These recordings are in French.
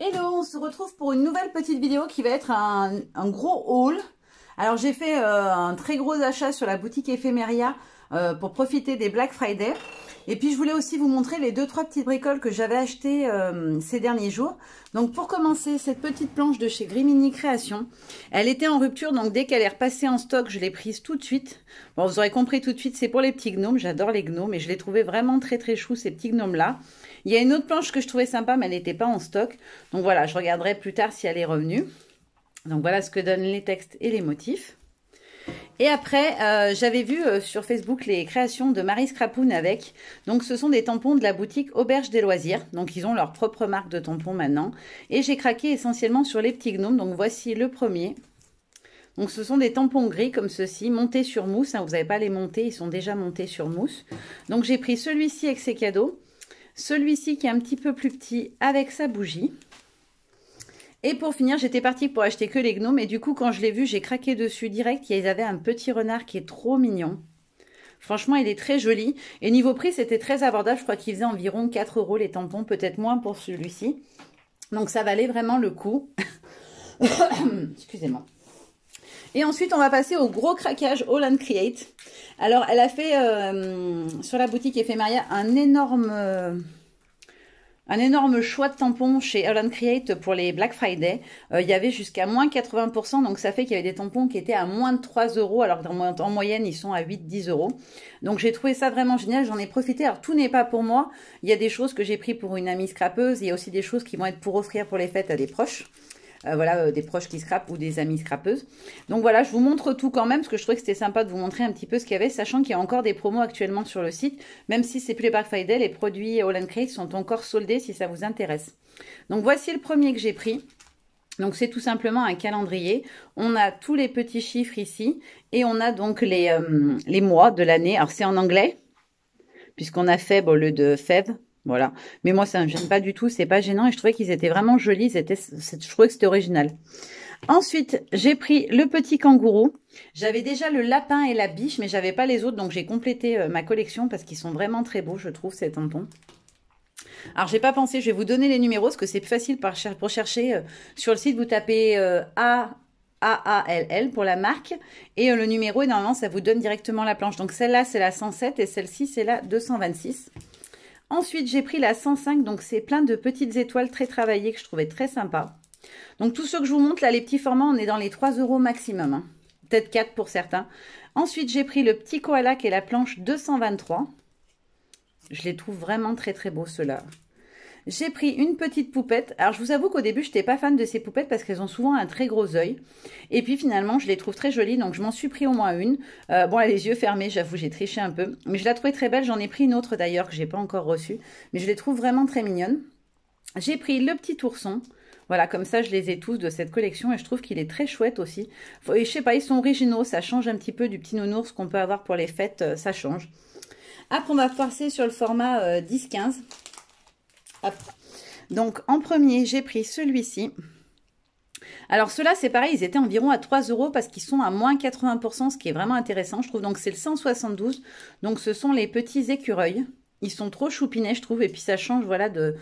Hello, on se retrouve pour une nouvelle petite vidéo qui va être un, gros haul. Alors j'ai fait euh, un très gros achat sur la boutique Ephemeria euh, pour profiter des Black Friday. Et puis, je voulais aussi vous montrer les deux trois petites bricoles que j'avais achetées euh, ces derniers jours. Donc, pour commencer, cette petite planche de chez Grimini Création, elle était en rupture, donc dès qu'elle est repassée en stock, je l'ai prise tout de suite. Bon, vous aurez compris tout de suite, c'est pour les petits gnomes. J'adore les gnomes et je les trouvais vraiment très très chou, ces petits gnomes-là. Il y a une autre planche que je trouvais sympa, mais elle n'était pas en stock. Donc voilà, je regarderai plus tard si elle est revenue. Donc voilà ce que donnent les textes et les motifs. Et après, euh, j'avais vu euh, sur Facebook les créations de Marie Scrapoun avec. Donc, ce sont des tampons de la boutique Auberge des Loisirs. Donc, ils ont leur propre marque de tampons maintenant. Et j'ai craqué essentiellement sur les petits gnomes. Donc, voici le premier. Donc, ce sont des tampons gris comme ceci, montés sur mousse. Hein, vous n'avez pas les montés, ils sont déjà montés sur mousse. Donc, j'ai pris celui-ci avec ses cadeaux. Celui-ci qui est un petit peu plus petit avec sa bougie. Et pour finir, j'étais partie pour acheter que les gnomes. Et du coup, quand je l'ai vu, j'ai craqué dessus direct. Ils avaient un petit renard qui est trop mignon. Franchement, il est très joli. Et niveau prix, c'était très abordable. Je crois qu'il faisait environ 4 euros les tampons, peut-être moins pour celui-ci. Donc ça valait vraiment le coup. Excusez-moi. Et ensuite, on va passer au gros craquage All and Create. Alors, elle a fait euh, sur la boutique Ephemeria un énorme euh, un énorme choix de tampons chez Ellen Create pour les Black Friday. Euh, il y avait jusqu'à moins 80%, donc ça fait qu'il y avait des tampons qui étaient à moins de 3 euros, alors qu'en moyenne, ils sont à 8-10 euros. Donc j'ai trouvé ça vraiment génial, j'en ai profité. Alors tout n'est pas pour moi, il y a des choses que j'ai pris pour une amie scrapeuse, il y a aussi des choses qui vont être pour offrir pour les fêtes à des proches. Euh, voilà, euh, des proches qui scrapent ou des amis scrapeuses. Donc voilà, je vous montre tout quand même, parce que je trouvais que c'était sympa de vous montrer un petit peu ce qu'il y avait, sachant qu'il y a encore des promos actuellement sur le site, même si c'est Black Friday, les produits and Create sont encore soldés si ça vous intéresse. Donc voici le premier que j'ai pris. Donc c'est tout simplement un calendrier. On a tous les petits chiffres ici et on a donc les, euh, les mois de l'année. Alors c'est en anglais puisqu'on a fait au lieu de Feb ». Voilà. Mais moi, ça ne me gêne pas du tout. C'est pas gênant. Et je trouvais qu'ils étaient vraiment jolis. C'était, je trouvais que c'était original. Ensuite, j'ai pris le petit kangourou. J'avais déjà le lapin et la biche, mais j'avais pas les autres. Donc, j'ai complété euh, ma collection parce qu'ils sont vraiment très beaux, je trouve, ces tampons. Alors, j'ai pas pensé, je vais vous donner les numéros parce que c'est plus facile pour, chercher. Euh, sur le site, vous tapez euh, A A L L pour la marque. Et le numéro, et normalement, ça vous donne directement la planche. Donc celle-là, c'est la 107 et celle-ci, c'est la 226. Ensuite, j'ai pris la 105, donc c'est plein de petites étoiles très travaillées que je trouvais très sympa. Donc tous ceux que je vous montre, là, les petits formats, on est dans les 3 euros maximum. Hein. Peut-être 4 pour certains. Ensuite, j'ai pris le petit koala qui est la planche 223. Je les trouve vraiment très très beaux ceux-là. J'ai pris une petite poupette. Alors je vous avoue qu'au début, je n'étais pas fan de ces poupettes parce qu'elles ont souvent un très gros œil. Et puis finalement, je les trouve très jolies, donc je m'en suis pris au moins une. Euh, bon, elle a les yeux fermés, j'avoue, j'ai triché un peu. Mais je la trouvais très belle. J'en ai pris une autre d'ailleurs que je n'ai pas encore reçue. Mais je les trouve vraiment très mignonnes. J'ai pris le petit ourson. Voilà, comme ça, je les ai tous de cette collection et je trouve qu'il est très chouette aussi. Et je sais pas, ils sont originaux, ça change un petit peu du petit nounours qu'on peut avoir pour les fêtes, euh, ça change. Après, on va passer sur le format 10-15. Euh, donc en premier, j'ai pris celui-ci. Alors ceux-là, c'est pareil, ils étaient environ à 3 euros parce qu'ils sont à moins 80%, ce qui est vraiment intéressant, je trouve. Donc c'est le 172. Donc ce sont les petits écureuils. Ils sont trop choupinets, je trouve. Et puis, ça change voilà, de,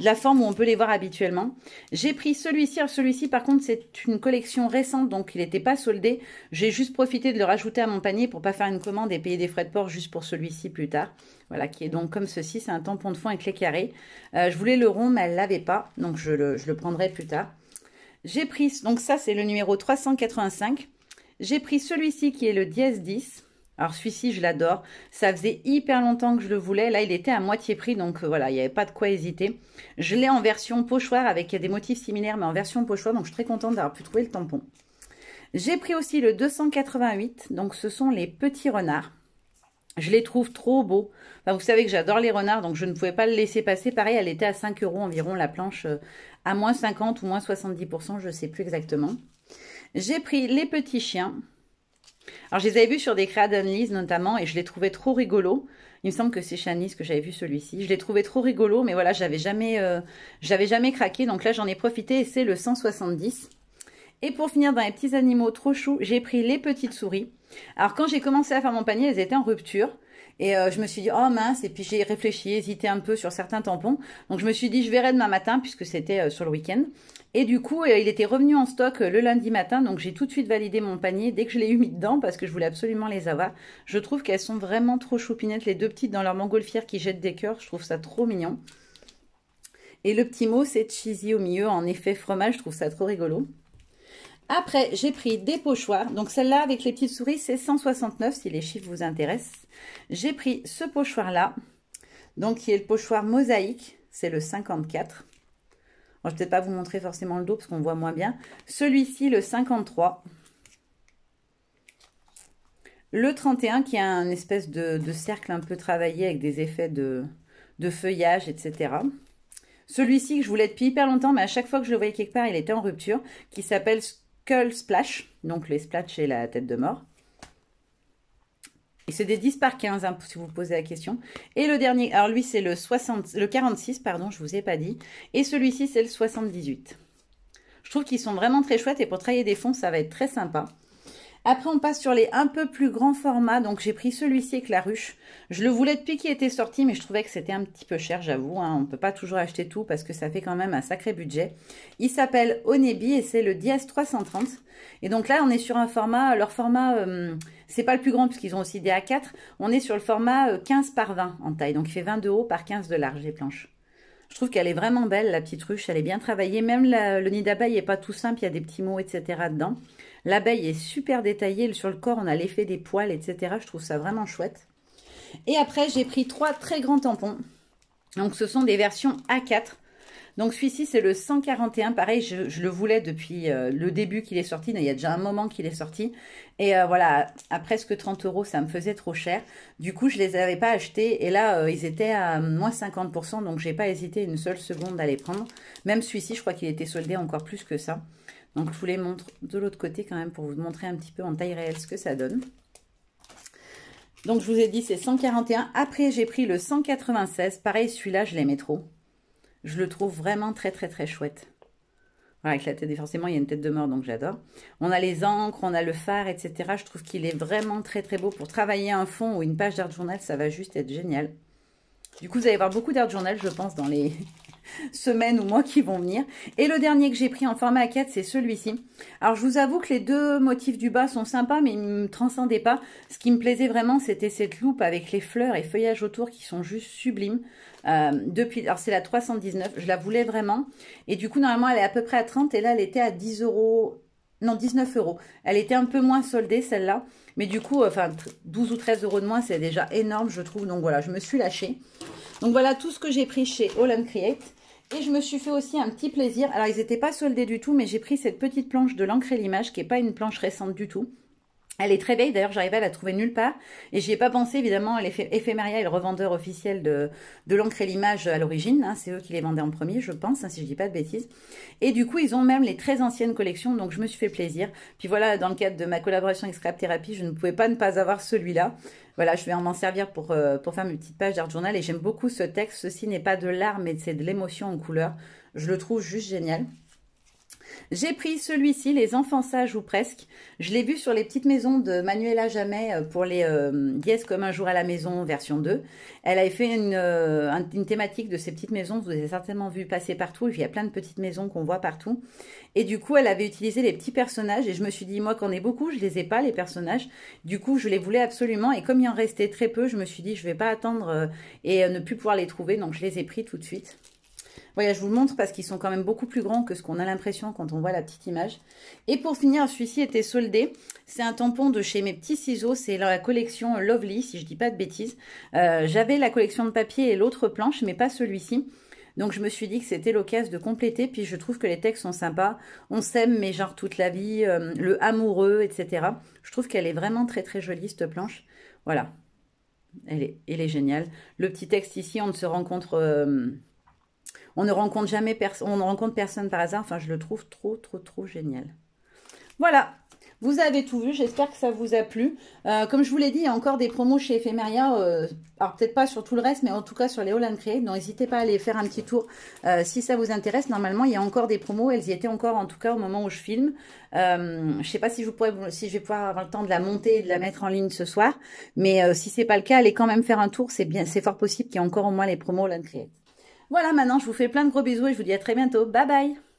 la forme où on peut les voir habituellement. J'ai pris celui-ci. Celui-ci, par contre, c'est une collection récente, donc il n'était pas soldé. J'ai juste profité de le rajouter à mon panier pour ne pas faire une commande et payer des frais de port juste pour celui-ci plus tard. Voilà, qui est donc comme ceci. C'est un tampon de fond avec les carrés. Euh, je voulais le rond, mais elle l'avait pas. Donc, je le, prendrai plus tard. J'ai pris, donc ça, c'est le numéro 385. J'ai pris celui-ci qui est le 10 10. Alors celui-ci, je l'adore. Ça faisait hyper longtemps que je le voulais. Là, il était à moitié prix, donc euh, voilà, il n'y avait pas de quoi hésiter. Je l'ai en version pochoir avec des motifs similaires, mais en version pochoir, donc je suis très contente d'avoir pu trouver le tampon. J'ai pris aussi le 288, donc ce sont les petits renards. Je les trouve trop beaux. vous savez que j'adore les renards, donc je ne pouvais pas le laisser passer. Pareil, elle était à 5 euros environ la planche, euh, à moins 50 ou moins 70%, je ne sais plus exactement. J'ai pris les petits chiens. Alors, je les avais vus sur des créas lise notamment, et je les trouvais trop rigolos. Il me semble que c'est Anne-Lise que j'avais vu celui-ci. Je les trouvais trop rigolo, mais voilà, j'avais jamais, euh, j'avais jamais craqué. Donc là, j'en ai profité et c'est le 170. Et pour finir, dans les petits animaux trop choux, j'ai pris les petites souris. Alors, quand j'ai commencé à faire mon panier, elles étaient en rupture. Et euh, je me suis dit, oh mince, et puis j'ai réfléchi, hésité un peu sur certains tampons. Donc je me suis dit, je verrai demain matin, puisque c'était euh, sur le week-end. Et du coup, euh, il était revenu en stock le lundi matin, donc j'ai tout de suite validé mon panier dès que je l'ai eu mis dedans, parce que je voulais absolument les avoir. Je trouve qu'elles sont vraiment trop choupinettes, les deux petites dans leur montgolfière qui jettent des cœurs, je trouve ça trop mignon. Et le petit mot, c'est cheesy au milieu, en effet fromage, je trouve ça trop rigolo. Après, j'ai pris des pochoirs. Donc, celle-là, avec les petites souris, c'est 169, si les chiffres vous intéressent. J'ai pris ce pochoir-là, donc qui est le pochoir mosaïque. C'est le 54. je ne vais pas vous montrer forcément le dos, parce qu'on voit moins bien. Celui-ci, le 53. Le 31, qui a un espèce de, cercle un peu travaillé avec des effets de, de feuillage, etc. Celui-ci que je voulais depuis hyper longtemps, mais à chaque fois que je le voyais quelque part, il était en rupture, qui s'appelle Curl Splash, donc les splash et la tête de mort. Et c'est des 10 par 15, hein, si vous vous posez la question. Et le dernier, alors lui, c'est le, 60, le 46, pardon, je ne vous ai pas dit. Et celui-ci, c'est le 78. Je trouve qu'ils sont vraiment très chouettes et pour travailler des fonds, ça va être très sympa. Après, on passe sur les un peu plus grands formats. Donc, j'ai pris celui-ci avec la ruche. Je le voulais depuis qu'il était sorti, mais je trouvais que c'était un petit peu cher, j'avoue. Hein. On ne peut pas toujours acheter tout parce que ça fait quand même un sacré budget. Il s'appelle Onebi et c'est le Diaz 330. Et donc là, on est sur un format, euh, leur format, euh, c'est pas le plus grand puisqu'ils ont aussi des A4. On est sur le format 15 euh, par 20 en taille. Donc, il fait 20 de haut par 15 de large, les planches. Je trouve qu'elle est vraiment belle, la petite ruche. Elle est bien travaillée. Même le nid d'abeille n'est pas tout simple. Il y a des petits mots, etc. dedans. L'abeille est super détaillée. Sur le corps, on a l'effet des poils, etc. Je trouve ça vraiment chouette. Et après, j'ai pris trois très grands tampons. Donc, ce sont des versions A4. Donc celui-ci, c'est le 141. Pareil, je, le voulais depuis euh, le début qu'il est sorti. Il y a déjà un moment qu'il est sorti. Et euh, voilà, à presque 30 euros, ça me faisait trop cher. Du coup, je ne les avais pas achetés. Et là, euh, ils étaient à moins 50%. Donc j'ai pas hésité une seule seconde à les prendre. Même celui-ci, je crois qu'il était soldé encore plus que ça. Donc je vous les montre de l'autre côté quand même pour vous montrer un petit peu en taille réelle ce que ça donne. Donc je vous ai dit c'est 141. Après j'ai pris le 196. Pareil celui-là je l'aimais trop je le trouve vraiment très très très chouette. avec la tête, forcément, il y a une tête de mort, donc j'adore. On a les encres, on a le phare, etc. Je trouve qu'il est vraiment très très beau. Pour travailler un fond ou une page d'art journal, ça va juste être génial. Du coup, vous allez voir beaucoup d'art journal, je pense, dans les, semaines ou mois qui vont venir. Et le dernier que j'ai pris en format A4, c'est celui-ci. Alors, je vous avoue que les deux motifs du bas sont sympas, mais ils ne me transcendaient pas. Ce qui me plaisait vraiment, c'était cette loupe avec les fleurs et feuillages autour qui sont juste sublimes. Euh, depuis, alors, c'est la 319. Je la voulais vraiment. Et du coup, normalement, elle est à peu près à 30 et là, elle était à 10 euros non 19 euros. Elle était un peu moins soldée celle-là, mais du coup, euh, enfin 12 ou 13 euros de moins, c'est déjà énorme, je trouve. Donc voilà, je me suis lâchée. Donc voilà tout ce que j'ai pris chez All Create. Et je me suis fait aussi un petit plaisir. Alors, ils n'étaient pas soldés du tout, mais j'ai pris cette petite planche de l'encre et l'image, qui n'est pas une planche récente du tout. Elle est très belle, d'ailleurs j'arrivais à la trouver nulle part et j'y ai pas pensé évidemment, Elle est le revendeur officiel de, de l'encre et l'image à l'origine, hein, c'est eux qui les vendaient en premier je pense, hein, si je dis pas de bêtises. Et du coup ils ont même les très anciennes collections donc je me suis fait plaisir. Puis voilà, dans le cadre de ma collaboration avec Scrap Therapy, je ne pouvais pas ne pas avoir celui-là. Voilà, je vais en m'en servir pour, euh, pour faire mes petites pages d'art journal et j'aime beaucoup ce texte, ceci n'est pas de l'art mais c'est de l'émotion en couleur. Je le trouve juste génial. J'ai pris celui-ci, Les Enfants Sages ou presque. Je l'ai vu sur les petites maisons de Manuela Jamais euh, pour les Yes euh, comme un jour à la maison version 2. Elle avait fait euh, une, thématique de ces petites maisons, vous avez certainement vu passer partout, il y a plein de petites maisons qu'on voit partout. Et du coup, elle avait utilisé les petits personnages et je me suis dit, moi qu'en ai beaucoup, je les ai pas les personnages. Du coup, je les voulais absolument et comme il en restait très peu, je me suis dit, je ne vais pas attendre et ne plus pouvoir les trouver, donc je les ai pris tout de suite. Voilà, je vous le montre parce qu'ils sont quand même beaucoup plus grands que ce qu'on a l'impression quand on voit la petite image. Et pour finir, celui-ci était soldé. C'est un tampon de chez mes petits ciseaux. C'est la collection Lovely, si je ne dis pas de bêtises. Euh, j'avais la collection de papier et l'autre planche, mais pas celui-ci. Donc je me suis dit que c'était l'occasion de compléter, puis je trouve que les textes sont sympas. On s'aime, mais genre toute la vie, euh, le amoureux, etc. Je trouve qu'elle est vraiment très très jolie cette planche. Voilà, elle est, elle est géniale. Le petit texte ici, on ne se rencontre... Euh, on ne rencontre jamais personne, on rencontre personne par hasard. Enfin, je le trouve trop, trop, trop génial. Voilà, vous avez tout vu, j'espère que ça vous a plu. Euh, comme je vous l'ai dit, il y a encore des promos chez Ephemeria, euh, alors peut-être pas sur tout le reste, mais en tout cas sur les Holland Create, donc n'hésitez pas à aller faire un petit tour euh, si ça vous intéresse. Normalement, il y a encore des promos, elles y étaient encore en tout cas au moment où je filme. je ne sais pas si, je si vais pouvoir avoir le temps de la monter et de la mettre en ligne ce soir, mais si ce n'est pas le cas, allez quand même faire un tour, c'est fort possible qu'il y ait encore au moins les promos Holland Create. Voilà, maintenant je vous fais plein de gros bisous et je vous dis à très bientôt. Bye bye